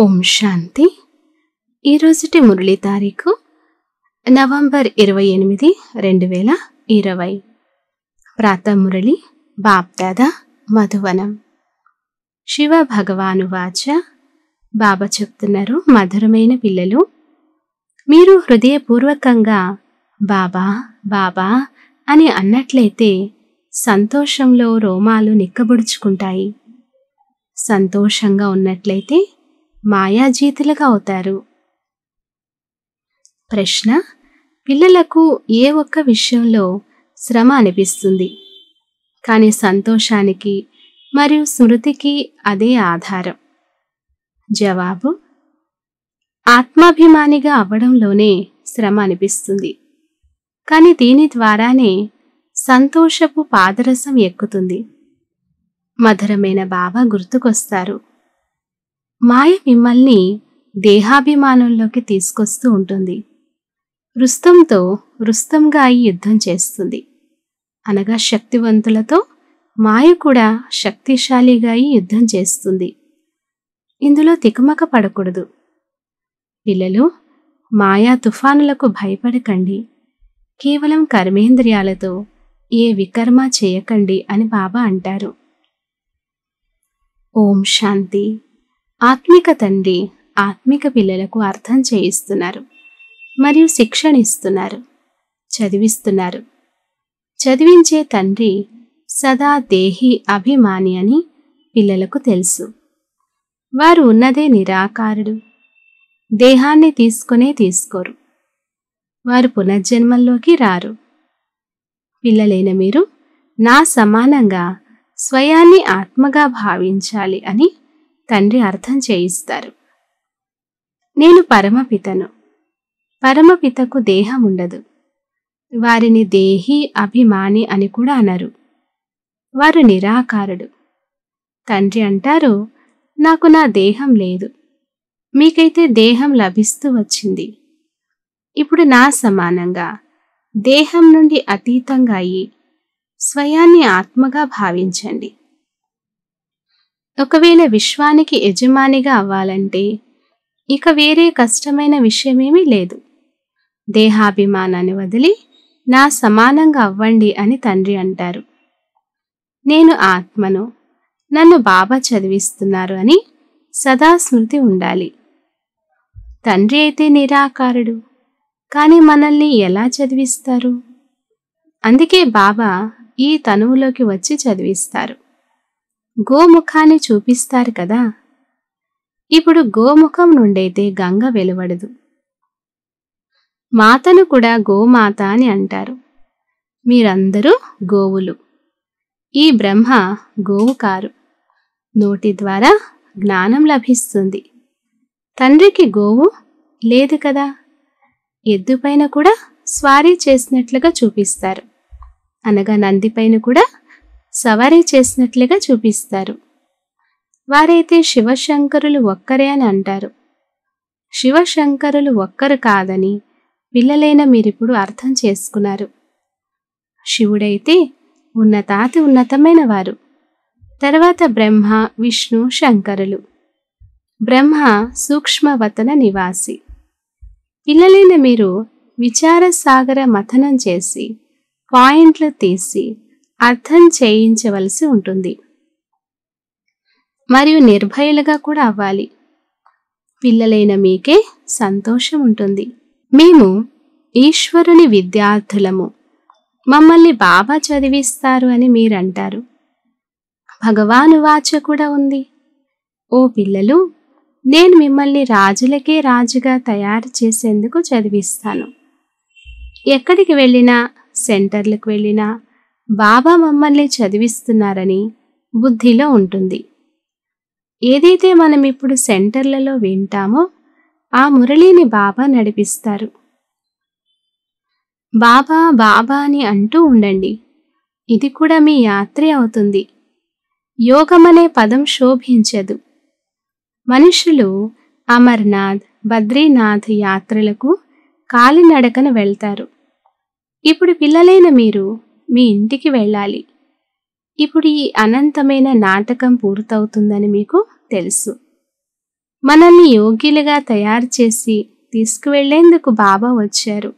ఓం శాంతి ఈరోజుటి మురళి తారీఖు నవంబర్ ఇరవై ఎనిమిది రెండు వేల ఇరవై ప్రాత మురళి బాప్దాద మధువనం శివ భగవాను వాచ బాబా చెప్తున్నారు మధురమైన పిల్లలు మీరు హృదయపూర్వకంగా బాబా బాబా అని అన్నట్లయితే సంతోషంలో రోమాలు నిక్కబుడుచుకుంటాయి సంతోషంగా ఉన్నట్లయితే మాయాజీతులుగా అవుతారు ప్రశ్న పిల్లలకు ఏ ఒక్క విషయంలో శ్రమ అనిపిస్తుంది కానీ సంతోషానికి మరియు స్మృతికి అదే ఆధారం జవాబు ఆత్మాభిమానిగా అవ్వడంలోనే శ్రమ అనిపిస్తుంది కానీ దీని ద్వారానే సంతోషపు పాదరసం ఎక్కుతుంది మధురమైన బావ గుర్తుకొస్తారు మాయ మిమ్మల్ని దేహాభిమానంలోకి తీసుకొస్తూ ఉంటుంది రుస్తంతో రుస్తంగా అయి యుద్ధం చేస్తుంది అనగా శక్తివంతులతో మాయ కూడా శక్తిశాలిగా అయి యుద్ధం చేస్తుంది ఇందులో తికమక పడకూడదు పిల్లలు మాయా తుఫానులకు భయపడకండి కేవలం కర్మేంద్రియాలతో ఏ వికర్మ చేయకండి అని బాబా అంటారు ఓం శాంతి ఆత్మిక తండ్రి ఆత్మిక పిల్లలకు అర్థం చేయిస్తున్నారు మరియు శిక్షణ ఇస్తున్నారు చదివిస్తున్నారు చదివించే తండ్రి సదా దేహి అభిమాని అని పిల్లలకు తెలుసు వారు ఉన్నదే నిరాకారుడు దేహాన్ని తీసుకునే తీసుకోరు వారు పునర్జన్మల్లోకి రారు పిల్లలైన మీరు నా సమానంగా స్వయాన్ని ఆత్మగా భావించాలి అని తండ్రి అర్థం చేయిస్తారు నేను పరమపితను పరమపితకు దేహం ఉండదు వారిని దేహి అభిమాని అని కూడా అనరు వారు నిరాకారుడు తండ్రి అంటారు నాకు నా దేహం లేదు మీకైతే దేహం లభిస్తూ వచ్చింది ఇప్పుడు నా సమానంగా దేహం నుండి అతీతంగా అయి స్వయాన్ని ఆత్మగా భావించండి ఒకవేళ విశ్వానికి యజమానిగా అవ్వాలంటే ఇక వేరే కష్టమైన విషయమేమీ లేదు దేహాభిమానాన్ని వదిలి నా సమానంగా అవ్వండి అని తండ్రి అంటారు నేను ఆత్మను నన్ను బాబా చదివిస్తున్నారు అని సదా స్మృతి ఉండాలి తండ్రి అయితే నిరాకారుడు కానీ మనల్ని ఎలా చదివిస్తారు అందుకే బాబా ఈ తనువులోకి వచ్చి చదివిస్తారు గోముఖాన్ని చూపిస్తారు కదా ఇప్పుడు గోముఖం నుండైతే గంగ వెలువడదు మాతను కూడా గోమాత అని అంటారు మీరందరూ గోవులు ఈ బ్రహ్మ గోవు కారు నోటి ద్వారా జ్ఞానం లభిస్తుంది తండ్రికి గోవు లేదు కదా ఎద్దుపైన కూడా స్వారీ చేసినట్లుగా చూపిస్తారు అనగా నందిపైన కూడా సవారీ చేసినట్లుగా చూపిస్తారు వారైతే శివశంకరులు ఒక్కరే అని అంటారు శివశంకరులు ఒక్కరు కాదని పిల్లలైన మీరిప్పుడు అర్థం చేసుకున్నారు శివుడైతే ఉన్నతాతి ఉన్నతమైన వారు తర్వాత బ్రహ్మ విష్ణు శంకరులు బ్రహ్మ సూక్ష్మవతన నివాసి పిల్లలైన మీరు విచారసాగర మథనం చేసి పాయింట్లు తీసి అర్థం చేయించవలసి ఉంటుంది మరియు నిర్భయలుగా కూడా అవ్వాలి పిల్లలైన మీకే సంతోషం ఉంటుంది మేము ఈశ్వరుని విద్యార్థులము మమ్మల్ని బాబా చదివిస్తారు అని మీరంటారు భగవాను వాచ కూడా ఉంది ఓ పిల్లలు నేను మిమ్మల్ని రాజులకే రాజుగా తయారు చేసేందుకు చదివిస్తాను ఎక్కడికి వెళ్ళినా సెంటర్లకు వెళ్ళినా బాబా మమ్మల్ని చదివిస్తున్నారని బుద్ధిలో ఉంటుంది ఏదైతే మనం ఇప్పుడు సెంటర్లలో వింటామో ఆ మురళిని బాబా నడిపిస్తారు బాబా బాబా అని అంటూ ఉండండి ఇది కూడా మీ యాత్రే అవుతుంది యోగమనే పదం శోభించదు మనుషులు అమర్నాథ్ బద్రీనాథ్ యాత్రలకు కాలినడకన వెళ్తారు ఇప్పుడు పిల్లలైన మీరు మీ ఇంటికి వెళ్ళాలి ఇప్పుడు ఈ అనంతమైన నాటకం పూర్తవుతుందని మీకు తెలుసు మనల్ని యోగ్యులుగా తయారు చేసి తీసుకువెళ్లేందుకు బాబా వచ్చారు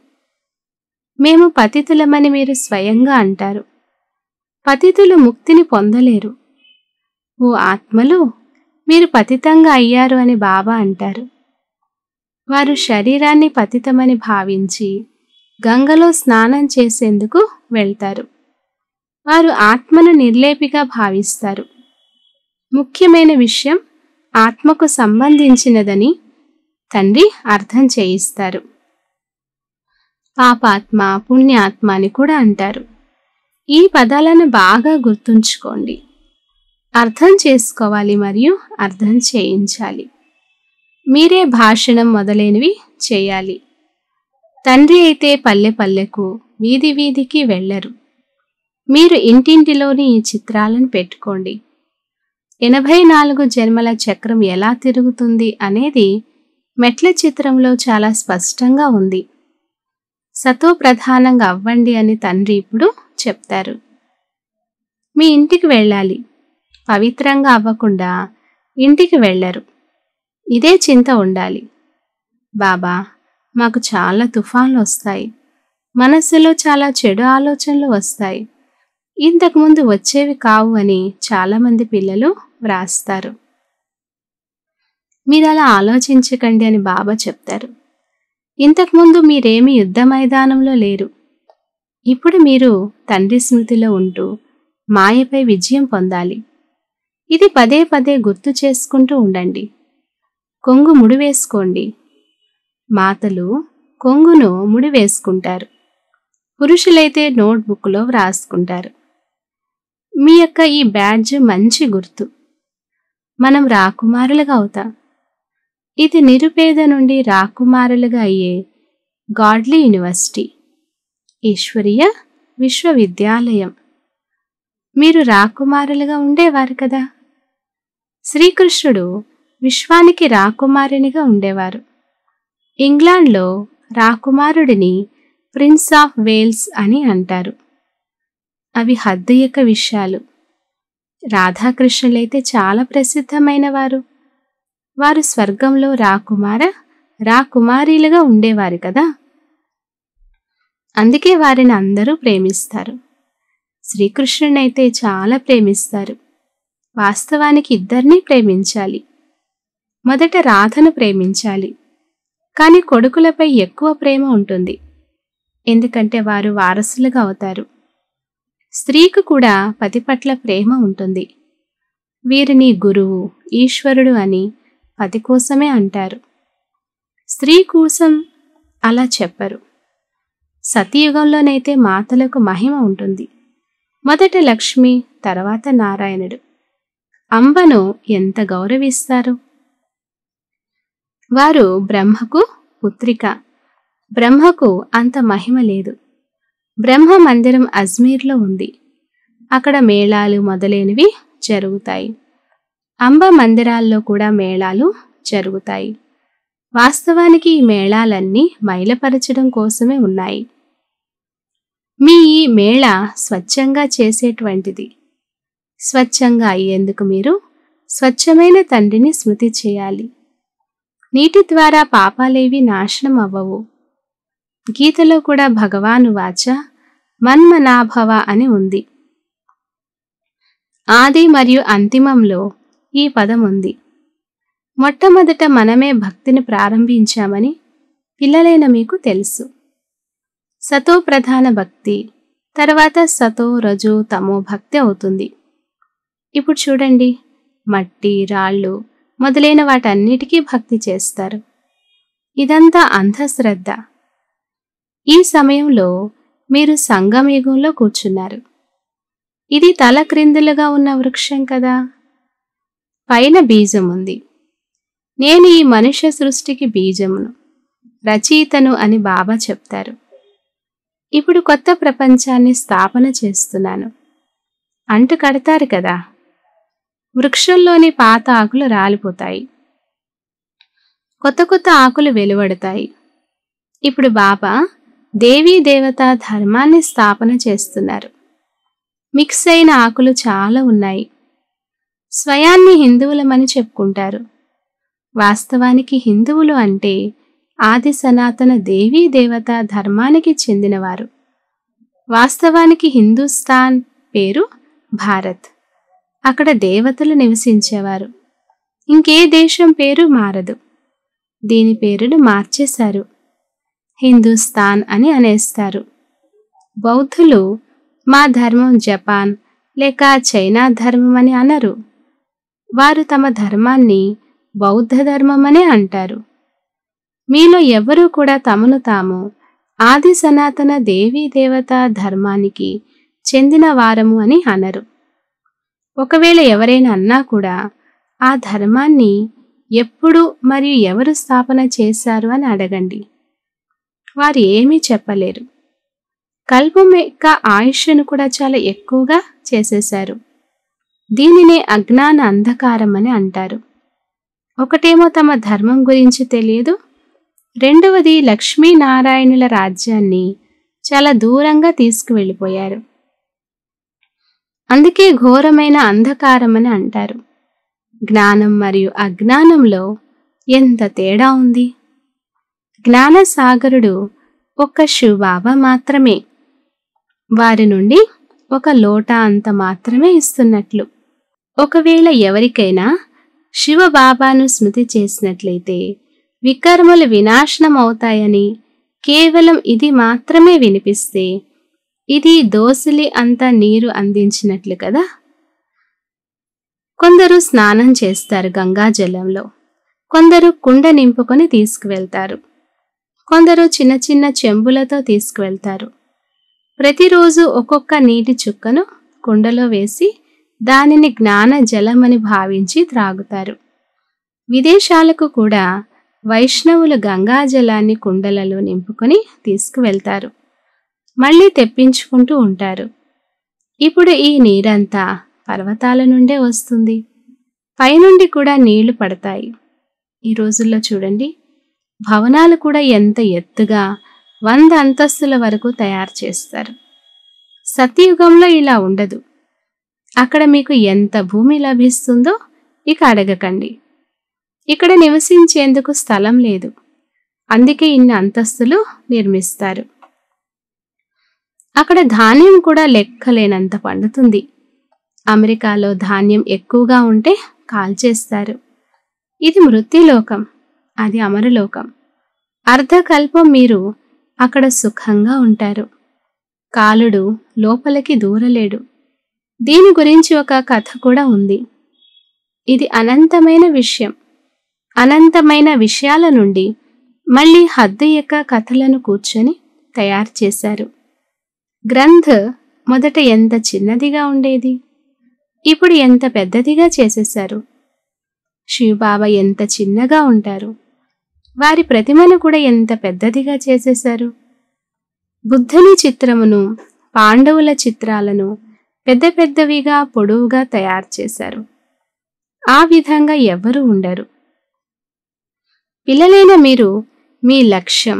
మేము పతితులమని మీరు స్వయంగా అంటారు పతితులు ముక్తిని పొందలేరు ఓ ఆత్మలు మీరు పతితంగా అయ్యారు అని బాబా అంటారు వారు శరీరాన్ని పతితమని భావించి గంగలో స్నానం చేసేందుకు వెళ్తారు వారు ఆత్మను నిర్లేపిగా భావిస్తారు ముఖ్యమైన విషయం ఆత్మకు సంబంధించినదని తండ్రి అర్థం చేయిస్తారు పాపాత్మ పుణ్యాత్మ అని కూడా అంటారు ఈ పదాలను బాగా గుర్తుంచుకోండి అర్థం చేసుకోవాలి మరియు అర్థం చేయించాలి మీరే భాషణం మొదలైనవి చేయాలి తండ్రి అయితే పల్లె పల్లెకు వీధి వీధికి వెళ్ళరు మీరు ఇంటింటిలోని ఈ చిత్రాలను పెట్టుకోండి ఎనభై నాలుగు జన్మల చక్రం ఎలా తిరుగుతుంది అనేది మెట్ల చిత్రంలో చాలా స్పష్టంగా ఉంది సతో ప్రధానంగా అవ్వండి అని తండ్రి ఇప్పుడు చెప్తారు మీ ఇంటికి వెళ్ళాలి పవిత్రంగా అవ్వకుండా ఇంటికి వెళ్ళరు ఇదే చింత ఉండాలి బాబా మాకు చాలా తుఫాన్లు వస్తాయి మనస్సులో చాలా చెడు ఆలోచనలు వస్తాయి ఇంతకుముందు వచ్చేవి కావు అని చాలామంది పిల్లలు వ్రాస్తారు మీరు అలా ఆలోచించకండి అని బాబా చెప్తారు ఇంతకుముందు మీరేమి యుద్ధ మైదానంలో లేరు ఇప్పుడు మీరు తండ్రి స్మృతిలో ఉంటూ మాయపై విజయం పొందాలి ఇది పదే పదే గుర్తు చేసుకుంటూ ఉండండి కొంగు ముడివేసుకోండి మాతలు కొంగును ముడివేసుకుంటారు పురుషులైతే నోట్బుక్లో వ్రాసుకుంటారు మీ యొక్క ఈ బ్యాడ్జ్ మంచి గుర్తు మనం రాకుమారులుగా అవుతాం ఇది నిరుపేద నుండి రాకుమారులుగా అయ్యే గాడ్లీ యూనివర్సిటీ ఈశ్వరీయ విశ్వవిద్యాలయం మీరు రాకుమారులుగా ఉండేవారు కదా శ్రీకృష్ణుడు విశ్వానికి రాకుమారినిగా ఉండేవారు ఇంగ్లాండ్లో రాకుమారుడిని ప్రిన్స్ ఆఫ్ వేల్స్ అని అంటారు అవి హద్దు యొక్క విషయాలు రాధాకృష్ణులైతే చాలా ప్రసిద్ధమైన వారు వారు స్వర్గంలో రాకుమార రాకుమారీలుగా ఉండేవారు కదా అందుకే వారిని అందరూ ప్రేమిస్తారు శ్రీకృష్ణునైతే చాలా ప్రేమిస్తారు వాస్తవానికి ఇద్దరినీ ప్రేమించాలి మొదట రాధను ప్రేమించాలి కానీ కొడుకులపై ఎక్కువ ప్రేమ ఉంటుంది ఎందుకంటే వారు వారసులుగా అవుతారు స్త్రీకు కూడా పతి పట్ల ప్రేమ ఉంటుంది వీరిని గురువు ఈశ్వరుడు అని పతి కోసమే అంటారు స్త్రీ కోసం అలా చెప్పరు సతీయుగంలోనైతే మాతలకు మహిమ ఉంటుంది మొదట లక్ష్మి తర్వాత నారాయణుడు అంబను ఎంత గౌరవిస్తారు వారు బ్రహ్మకు పుత్రిక బ్రహ్మకు అంత మహిమ లేదు బ్రహ్మ మందిరం అజ్మీర్లో ఉంది అక్కడ మేళాలు మొదలైనవి జరుగుతాయి అంబ మందిరాల్లో కూడా మేళాలు జరుగుతాయి వాస్తవానికి ఈ మేళాలన్నీ మైలపరచడం కోసమే ఉన్నాయి మీ ఈ మేళ స్వచ్ఛంగా చేసేటువంటిది స్వచ్ఛంగా అయ్యేందుకు మీరు స్వచ్ఛమైన తండ్రిని స్మృతి చేయాలి నీటి ద్వారా పాపాలేవి నాశనం అవ్వవు గీతలో కూడా భగవాను వాచ మన్మనాభవ అని ఉంది ఆది మరియు అంతిమంలో ఈ పదం ఉంది మొట్టమొదట మనమే భక్తిని ప్రారంభించామని పిల్లలైన మీకు తెలుసు సతో ప్రధాన భక్తి తర్వాత సతో రజు తమో భక్తి అవుతుంది ఇప్పుడు చూడండి మట్టి రాళ్ళు మొదలైన వాటన్నిటికీ భక్తి చేస్తారు ఇదంతా అంధశ్రద్ధ ఈ సమయంలో మీరు సంగమయుగంలో కూర్చున్నారు ఇది తల క్రిందులుగా ఉన్న వృక్షం కదా పైన బీజం ఉంది నేను ఈ మనుష్య సృష్టికి బీజమును రచయితను అని బాబా చెప్తారు ఇప్పుడు కొత్త ప్రపంచాన్ని స్థాపన చేస్తున్నాను అంటు కడతారు కదా వృక్షంలోని పాత ఆకులు రాలిపోతాయి కొత్త కొత్త ఆకులు వెలువడతాయి ఇప్పుడు బాబా దేవీ దేవత ధర్మాన్ని స్థాపన చేస్తున్నారు మిక్స్ అయిన ఆకులు చాలా ఉన్నాయి స్వయాన్ని హిందువులమని చెప్పుకుంటారు వాస్తవానికి హిందువులు అంటే ఆది సనాతన దేవీ దేవత ధర్మానికి చెందినవారు వాస్తవానికి హిందుస్థాన్ పేరు భారత్ అక్కడ దేవతలు నివసించేవారు ఇంకే దేశం పేరు మారదు దీని పేరును మార్చేశారు హిందూస్థాన్ అని అనేస్తారు బౌద్ధులు మా ధర్మం జపాన్ లేక చైనా ధర్మం అని అనరు వారు తమ ధర్మాన్ని బౌద్ధ ధర్మమనే అంటారు మీలో ఎవరూ కూడా తమను తాము ఆది సనాతన దేవీ దేవత ధర్మానికి చెందిన వారము అని అనరు ఒకవేళ ఎవరైనా అన్నా కూడా ఆ ధర్మాన్ని ఎప్పుడు మరియు ఎవరు స్థాపన చేశారు అని అడగండి వారు ఏమీ చెప్పలేరు కల్పం యొక్క ఆయుష్ను కూడా చాలా ఎక్కువగా చేసేశారు దీనినే అజ్ఞాన అంధకారం అని అంటారు ఒకటేమో తమ ధర్మం గురించి తెలియదు రెండవది లక్ష్మీనారాయణుల రాజ్యాన్ని చాలా దూరంగా తీసుకువెళ్ళిపోయారు అందుకే ఘోరమైన అంధకారమని అంటారు జ్ఞానం మరియు అజ్ఞానంలో ఎంత తేడా ఉంది జ్ఞానసాగరుడు ఒక శివబాబా మాత్రమే వారి నుండి ఒక లోటా అంత మాత్రమే ఇస్తున్నట్లు ఒకవేళ ఎవరికైనా శివబాబాను స్మృతి చేసినట్లయితే వికర్మలు వినాశనం అవుతాయని కేవలం ఇది మాత్రమే వినిపిస్తే ఇది దోసిలి అంతా నీరు అందించినట్లు కదా కొందరు స్నానం చేస్తారు గంగా జలంలో కొందరు కుండ నింపుకొని తీసుకువెళ్తారు కొందరు చిన్న చిన్న చెంబులతో తీసుకువెళ్తారు ప్రతిరోజు ఒక్కొక్క నీటి చుక్కను కుండలో వేసి దానిని జ్ఞాన జలమని భావించి త్రాగుతారు విదేశాలకు కూడా వైష్ణవులు గంగా జలాన్ని కుండలలో నింపుకొని తీసుకువెళ్తారు మళ్ళీ తెప్పించుకుంటూ ఉంటారు ఇప్పుడు ఈ నీరంతా పర్వతాల నుండే వస్తుంది పైనుండి కూడా నీళ్లు పడతాయి ఈ రోజుల్లో చూడండి భవనాలు కూడా ఎంత ఎత్తుగా వంద అంతస్తుల వరకు తయారు చేస్తారు సత్యయుగంలో ఇలా ఉండదు అక్కడ మీకు ఎంత భూమి లభిస్తుందో ఇక అడగకండి ఇక్కడ నివసించేందుకు స్థలం లేదు అందుకే ఇన్ని అంతస్తులు నిర్మిస్తారు అక్కడ ధాన్యం కూడా లెక్కలేనంత పండుతుంది అమెరికాలో ధాన్యం ఎక్కువగా ఉంటే కాల్చేస్తారు ఇది మృత్యులోకం అది అమరలోకం అర్ధకల్పం మీరు అక్కడ సుఖంగా ఉంటారు కాలుడు లోపలికి దూరలేడు దీని గురించి ఒక కథ కూడా ఉంది ఇది అనంతమైన విషయం అనంతమైన విషయాల నుండి మళ్ళీ హద్దు యొక్క కథలను కూర్చొని తయారు చేశారు గ్రంథ్ మొదట ఎంత చిన్నదిగా ఉండేది ఇప్పుడు ఎంత పెద్దదిగా చేసేసారు శివబాబా ఎంత చిన్నగా ఉంటారు వారి ప్రతిమను కూడా ఎంత పెద్దదిగా చేసేశారు బుద్ధుని చిత్రమును పాండవుల చిత్రాలను పెద్ద పెద్దవిగా పొడవుగా తయారు చేశారు ఆ విధంగా ఎవ్వరూ ఉండరు పిల్లలైన మీరు మీ లక్ష్యం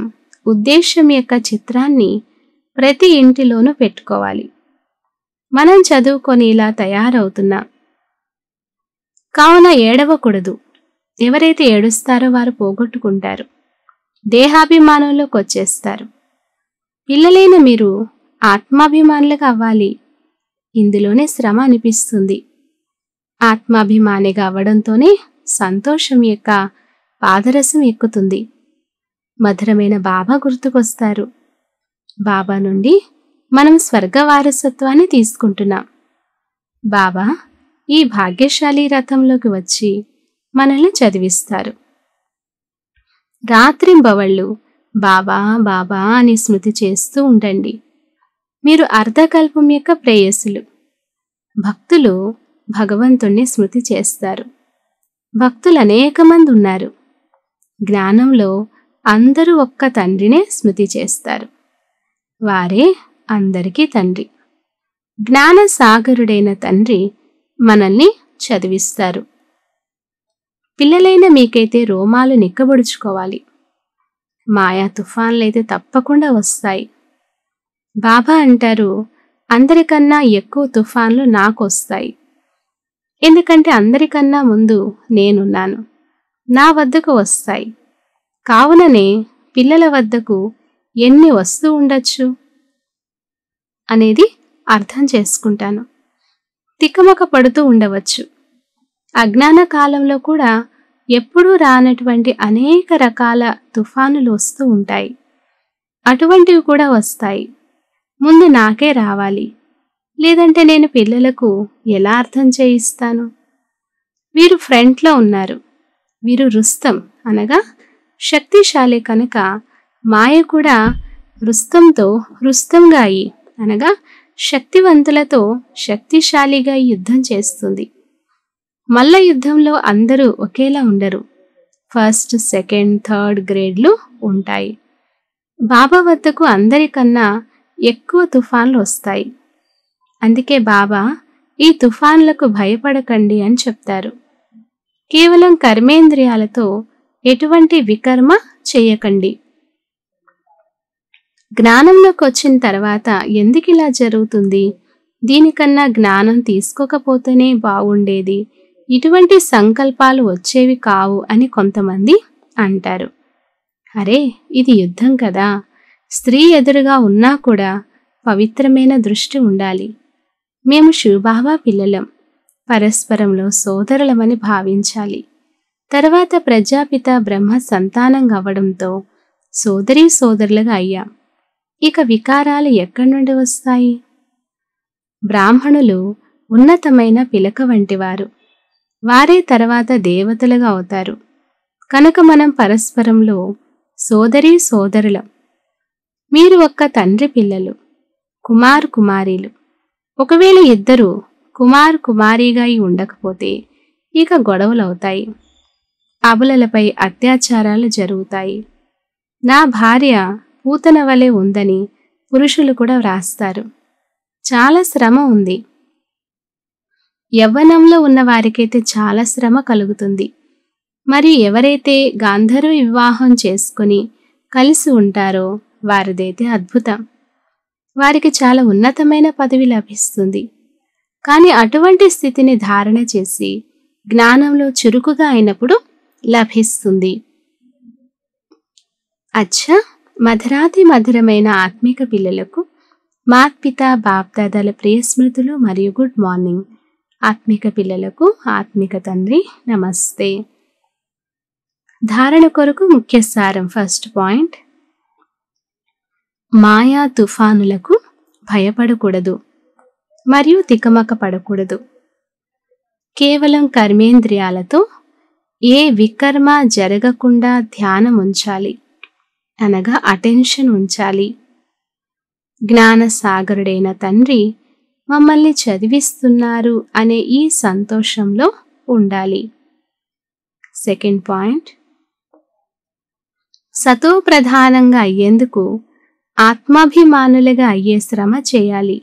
ఉద్దేశం యొక్క చిత్రాన్ని ప్రతి ఇంటిలోనూ పెట్టుకోవాలి మనం చదువుకొని ఇలా తయారవుతున్నాం కావున ఏడవకూడదు ఎవరైతే ఏడుస్తారో వారు పోగొట్టుకుంటారు దేహాభిమానంలోకి వచ్చేస్తారు పిల్లలైన మీరు ఆత్మాభిమానులకు అవ్వాలి ఇందులోనే శ్రమ అనిపిస్తుంది ఆత్మాభిమానిగా అవ్వడంతోనే సంతోషం యొక్క పాదరసం ఎక్కుతుంది మధురమైన బాబా గుర్తుకొస్తారు బాబా నుండి మనం స్వర్గ వారసత్వాన్ని తీసుకుంటున్నాం బాబా ఈ భాగ్యశాలి రథంలోకి వచ్చి మనల్ని చదివిస్తారు రాత్రింబవళ్ళు బాబా బాబా అని స్మృతి చేస్తూ ఉండండి మీరు అర్ధకల్పం యొక్క ప్రేయసులు భక్తులు భగవంతుణ్ణి స్మృతి చేస్తారు భక్తులు అనేక మంది ఉన్నారు జ్ఞానంలో అందరూ ఒక్క తండ్రినే స్మృతి చేస్తారు వారే అందరికీ తండ్రి జ్ఞాన సాగరుడైన తండ్రి మనల్ని చదివిస్తారు పిల్లలైన మీకైతే రోమాలు నిక్కబొడుచుకోవాలి మాయా తుఫాన్లైతే తప్పకుండా వస్తాయి బాబా అంటారు అందరికన్నా ఎక్కువ తుఫాన్లు నాకు వస్తాయి ఎందుకంటే అందరికన్నా ముందు నేనున్నాను నా వద్దకు వస్తాయి కావుననే పిల్లల వద్దకు ఎన్ని వస్తూ ఉండొచ్చు అనేది అర్థం చేసుకుంటాను తికమక పడుతూ ఉండవచ్చు అజ్ఞాన కాలంలో కూడా ఎప్పుడూ రానటువంటి అనేక రకాల తుఫానులు వస్తూ ఉంటాయి అటువంటివి కూడా వస్తాయి ముందు నాకే రావాలి లేదంటే నేను పిల్లలకు ఎలా అర్థం చేయిస్తాను వీరు ఫ్రంట్లో ఉన్నారు వీరు రుస్తం అనగా శక్తిశాలి కనుక మాయ కూడా రుస్తంతో రుస్తంగాయి అనగా శక్తివంతులతో శక్తిశాలిగా యుద్ధం చేస్తుంది మల్ల యుద్ధంలో అందరూ ఒకేలా ఉండరు ఫస్ట్ సెకండ్ థర్డ్ గ్రేడ్లు ఉంటాయి బాబా వద్దకు అందరికన్నా ఎక్కువ తుఫాన్లు వస్తాయి అందుకే బాబా ఈ తుఫాన్లకు భయపడకండి అని చెప్తారు కేవలం కర్మేంద్రియాలతో ఎటువంటి వికర్మ చేయకండి జ్ఞానంలోకి వచ్చిన తర్వాత ఎందుకు ఇలా జరుగుతుంది దీనికన్నా జ్ఞానం తీసుకోకపోతేనే బాగుండేది ఇటువంటి సంకల్పాలు వచ్చేవి కావు అని కొంతమంది అంటారు అరే ఇది యుద్ధం కదా స్త్రీ ఎదురుగా ఉన్నా కూడా పవిత్రమైన దృష్టి ఉండాలి మేము శివబాబా పిల్లలం పరస్పరంలో సోదరులమని భావించాలి తర్వాత ప్రజాపిత బ్రహ్మ సంతానం అవ్వడంతో సోదరీ సోదరులుగా అయ్యాం ఇక వికారాలు ఎక్కడి నుండి వస్తాయి బ్రాహ్మణులు ఉన్నతమైన పిలక వంటివారు వారే తర్వాత దేవతలుగా అవుతారు కనుక మనం పరస్పరంలో సోదరి సోదరులం మీరు ఒక్క తండ్రి పిల్లలు కుమార్ కుమారీలు ఒకవేళ ఇద్దరు కుమార్ కుమారీగా ఉండకపోతే ఇక గొడవలవుతాయి అబులలపై అత్యాచారాలు జరుగుతాయి నా భార్య పూతన వలె ఉందని పురుషులు కూడా వ్రాస్తారు చాలా శ్రమ ఉంది యవ్వనంలో ఉన్న వారికైతే చాలా శ్రమ కలుగుతుంది మరి ఎవరైతే గాంధర్వ వివాహం చేసుకుని కలిసి ఉంటారో వారిదైతే అద్భుతం వారికి చాలా ఉన్నతమైన పదవి లభిస్తుంది కానీ అటువంటి స్థితిని ధారణ చేసి జ్ఞానంలో చురుకుగా అయినప్పుడు లభిస్తుంది అచ్చా మధురాతి మధురమైన ఆత్మిక పిల్లలకు బాప్ బాప్దాదాల ప్రియ స్మృతులు మరియు గుడ్ మార్నింగ్ ఆత్మిక పిల్లలకు ఆత్మిక తండ్రి నమస్తే ధారణ కొరకు ముఖ్య సారం ఫస్ట్ పాయింట్ మాయా తుఫానులకు భయపడకూడదు మరియు తికమక పడకూడదు కేవలం కర్మేంద్రియాలతో ఏ వికర్మ జరగకుండా ధ్యానం ఉంచాలి అనగా అటెన్షన్ ఉంచాలి జ్ఞానసాగరుడైన తండ్రి మమ్మల్ని చదివిస్తున్నారు అనే ఈ సంతోషంలో ఉండాలి సెకండ్ పాయింట్ సతో ప్రధానంగా అయ్యేందుకు ఆత్మాభిమానులుగా అయ్యే శ్రమ చేయాలి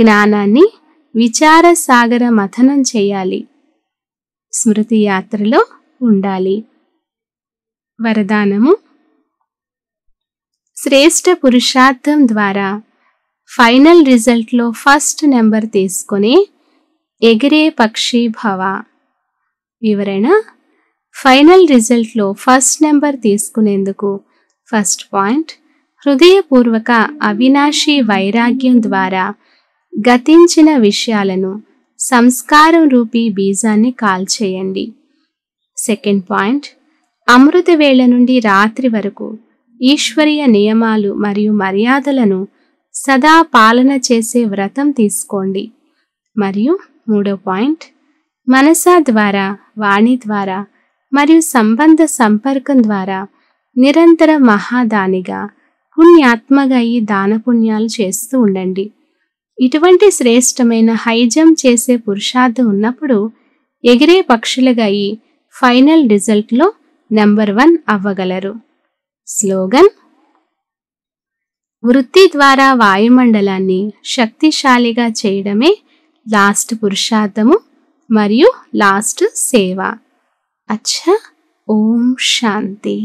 జ్ఞానాన్ని విచార సాగర మథనం చేయాలి స్మృతి యాత్రలో ఉండాలి వరదానము శ్రేష్ట పురుషార్థం ద్వారా ఫైనల్ రిజల్ట్లో ఫస్ట్ నెంబర్ తీసుకునే ఎగిరే పక్షి భవ వివరణ ఫైనల్ రిజల్ట్లో ఫస్ట్ నెంబర్ తీసుకునేందుకు ఫస్ట్ పాయింట్ హృదయపూర్వక అవినాశి వైరాగ్యం ద్వారా గతించిన విషయాలను సంస్కారం రూపీ బీజాన్ని కాల్చేయండి సెకండ్ పాయింట్ అమృత వేళ నుండి రాత్రి వరకు ఈశ్వరీయ నియమాలు మరియు మర్యాదలను సదా పాలన చేసే వ్రతం తీసుకోండి మరియు మూడో పాయింట్ మనసా ద్వారా వాణి ద్వారా మరియు సంబంధ సంపర్కం ద్వారా నిరంతర మహాదానిగా పుణ్యాత్మగా ఈ దానపుణ్యాలు చేస్తూ ఉండండి ఇటువంటి శ్రేష్టమైన హైజం చేసే పురుషార్థం ఉన్నప్పుడు ఎగిరే పక్షులుగా ఈ ఫైనల్ రిజల్ట్లో నెంబర్ వన్ అవ్వగలరు స్లోగన్ వృత్తి ద్వారా వాయుమండలాన్ని శక్తిశాలిగా చేయడమే లాస్ట్ పురుషార్థము మరియు లాస్ట్ సేవ అచ్చా ఓం శాంతి